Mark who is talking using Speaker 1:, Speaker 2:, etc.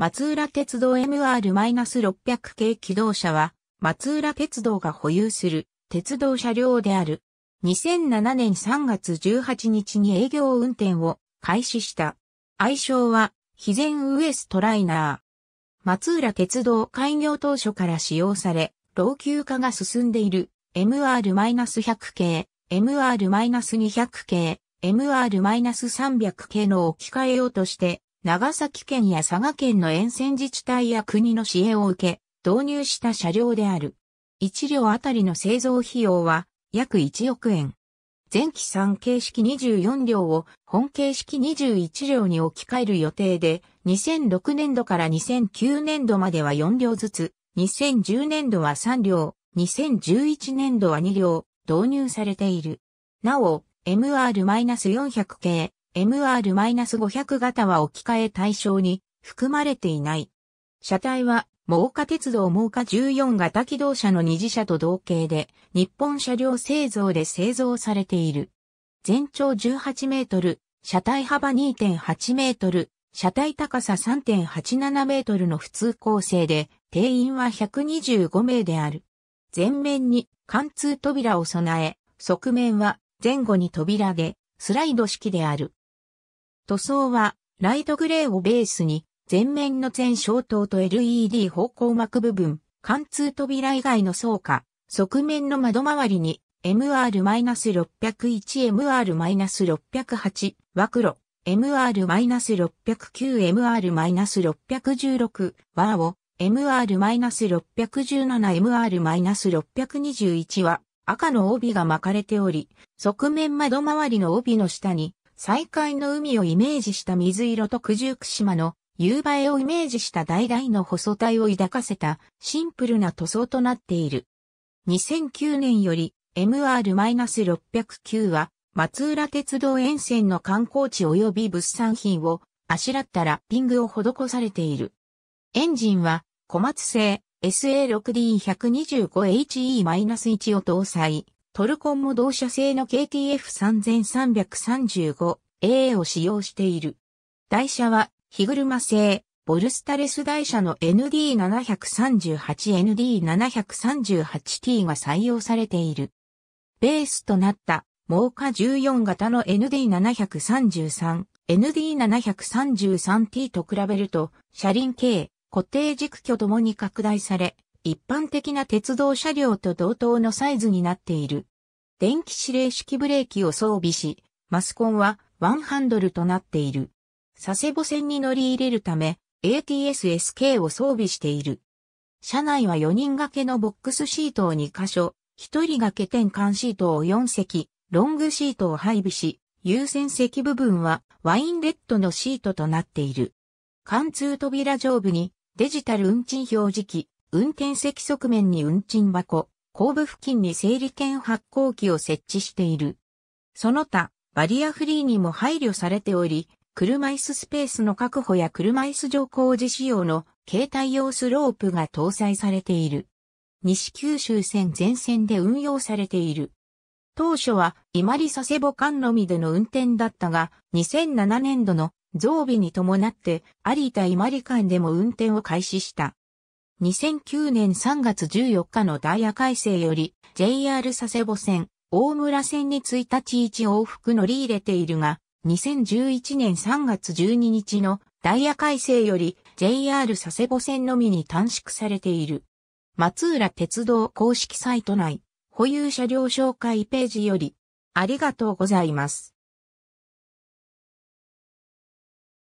Speaker 1: 松浦鉄道 MR-600 系機動車は、松浦鉄道が保有する鉄道車両である。2007年3月18日に営業運転を開始した。愛称は、肥前ウエストライナー。松浦鉄道開業当初から使用され、老朽化が進んでいる MR-100 系、MR-200 系、MR-300 系の置き換えようとして、長崎県や佐賀県の沿線自治体や国の支援を受け、導入した車両である。1両あたりの製造費用は約1億円。前期3形式24両を本形式21両に置き換える予定で、2006年度から2009年度までは4両ずつ、2010年度は3両、2011年度は2両、導入されている。なお、MR-400 系、MR-500 型は置き換え対象に含まれていない。車体は、猛火鉄道猛火14型機動車の二次車と同型で、日本車両製造で製造されている。全長18メートル、車体幅2.8メートル、車体高さ3.87メートルの普通構成で、定員は125名である。前面に貫通扉を備え、側面は前後に扉でスライド式である。塗装は、ライトグレーをベースに、前面の全消灯と LED 方向膜部分、貫通扉以外の層か、側面の窓周りに MR-601MR-608 ワク MR-609MR-616 ワを MR-617MR-621 は赤の帯が巻かれており、側面窓周りの帯の下に再開の海をイメージした水色と九十九島の夕映えをイメージした々の細体を抱かせたシンプルな塗装となっている。2009年より MR-609 は松浦鉄道沿線の観光地及び物産品をあしらったラッピングを施されている。エンジンは小松製 SA6D125HE-1 を搭載。トルコンも同社製の KTF3335A を使用している。台車は、日車製、ボルスタレス台車の ND738、ND738T が採用されている。ベースとなった、猛火14型の ND733、ND733T と比べると、車輪径、固定軸挙ともに拡大され、一般的な鉄道車両と同等のサイズになっている。電気指令式ブレーキを装備し、マスコンはワンハンドルとなっている。佐世保線に乗り入れるため、ATSSK を装備している。車内は4人掛けのボックスシートを2箇所、1人掛け転換シートを4席、ロングシートを配備し、優先席部分はワインレッドのシートとなっている。貫通扉上部にデジタル運賃表示器、運転席側面に運賃箱、後部付近に整理券発行機を設置している。その他、バリアフリーにも配慮されており、車椅子スペースの確保や車椅子乗降時仕様の携帯用スロープが搭載されている。西九州線全線で運用されている。当初は伊万里佐世保間のみでの運転だったが、2007年度の増備に伴って、有田伊万里間でも運転を開始した。2009年3月14日のダイヤ改正より JR 佐世保線、大村線に1日1往復乗り入れているが、2011年3月12日のダイヤ改正より JR 佐世保線のみに短縮されている。松浦鉄道公式サイト内、保有車両紹介ページより、ありがとうございます。